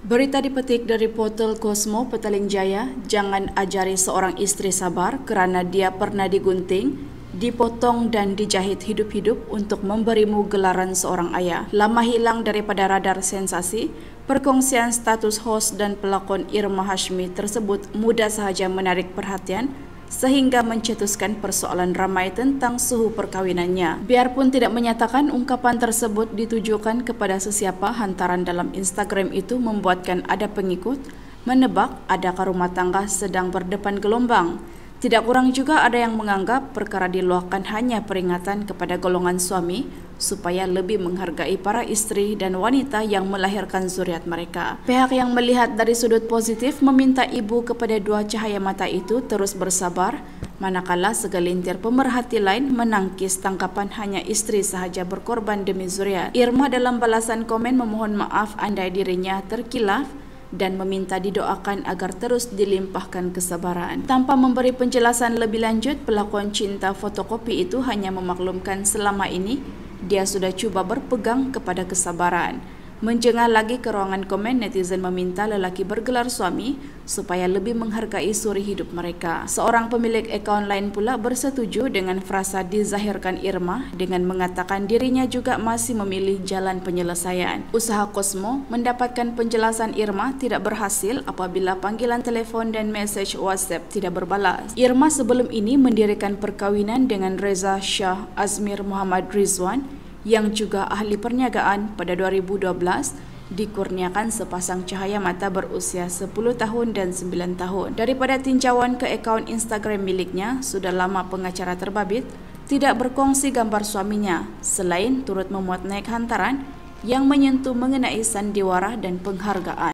Berita dipetik dari portal Cosmo Petaling Jaya, jangan ajari seorang istri sabar kerana dia pernah digunting, dipotong dan dijahit hidup-hidup untuk memberimu gelaran seorang ayah. Lama hilang daripada radar sensasi, perkongsian status host dan pelakon Irma Hashmi tersebut mudah sahaja menarik perhatian sehingga mencetuskan persoalan ramai tentang suhu perkawinannya. Biarpun tidak menyatakan ungkapan tersebut ditujukan kepada sesiapa, hantaran dalam Instagram itu membuatkan ada pengikut menebak adakah rumah tangga sedang berdepan gelombang. Tidak kurang juga ada yang menganggap perkara diluahkan hanya peringatan kepada golongan suami supaya lebih menghargai para istri dan wanita yang melahirkan zuriat mereka. Pihak yang melihat dari sudut positif meminta ibu kepada dua cahaya mata itu terus bersabar manakala segelintir pemerhati lain menangkis tangkapan hanya istri sahaja berkorban demi zuriat. Irma dalam balasan komen memohon maaf andai dirinya terkilaf dan meminta didoakan agar terus dilimpahkan kesabaran. Tanpa memberi penjelasan lebih lanjut, pelakon cinta fotokopi itu hanya memaklumkan selama ini dia sudah cuba berpegang kepada kesabaran. Menjengah lagi ke ruangan komen, netizen meminta lelaki bergelar suami supaya lebih menghargai suri hidup mereka. Seorang pemilik akaun lain pula bersetuju dengan frasa dizahirkan Irma dengan mengatakan dirinya juga masih memilih jalan penyelesaian. Usaha Cosmo mendapatkan penjelasan Irma tidak berhasil apabila panggilan telefon dan message WhatsApp tidak berbalas. Irma sebelum ini mendirikan perkawinan dengan Reza Shah Azmir Muhammad Rizwan yang juga ahli perniagaan pada 2012 dikurniakan sepasang cahaya mata berusia 10 tahun dan 9 tahun. Daripada tinjauan ke akaun Instagram miliknya, sudah lama pengacara terbabit tidak berkongsi gambar suaminya selain turut memuat naik hantaran yang menyentuh mengenai sandiwara dan penghargaan.